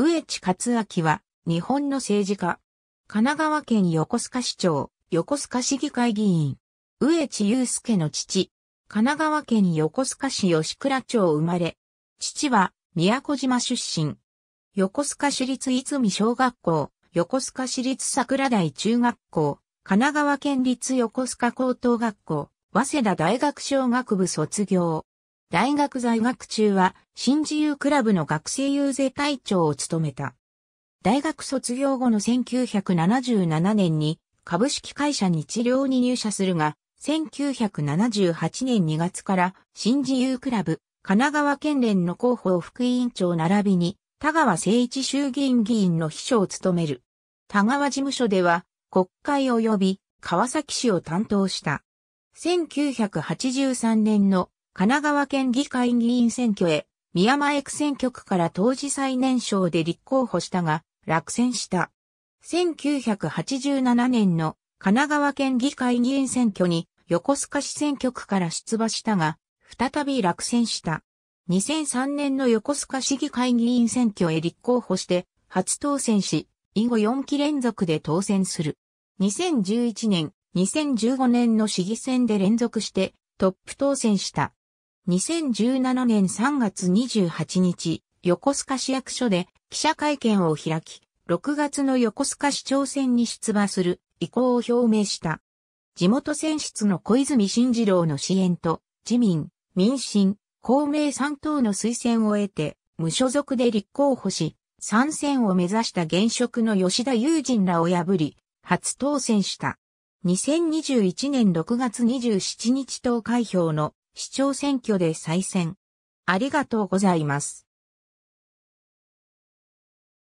上地克明は、日本の政治家。神奈川県横須賀市長、横須賀市議会議員。上地雄介の父。神奈川県横須賀市吉倉町生まれ。父は、宮古島出身。横須賀市立泉小学校、横須賀市立桜台中学校、神奈川県立横須賀高等学校、早稲田大学小学部卒業。大学在学中は新自由クラブの学生遊説隊長を務めた。大学卒業後の1977年に株式会社日療に入社するが、1978年2月から新自由クラブ神奈川県連の広報副委員長並びに田川誠一衆議院議員の秘書を務める。田川事務所では国会及び川崎市を担当した。1983年の神奈川県議会議員選挙へ、宮前区選挙区から当時最年少で立候補したが、落選した。1987年の神奈川県議会議員選挙に横須賀市選挙区から出馬したが、再び落選した。2003年の横須賀市議会議員選挙へ立候補して、初当選し、以後4期連続で当選する。2011年、2015年の市議選で連続してトップ当選した。2017年3月28日、横須賀市役所で記者会見を開き、6月の横須賀市長選に出馬する意向を表明した。地元選出の小泉進次郎の支援と、自民、民進、公明3党の推薦を得て、無所属で立候補し、参戦を目指した現職の吉田友人らを破り、初当選した。2021年6月27日投開票の市長選挙で再選。ありがとうございます。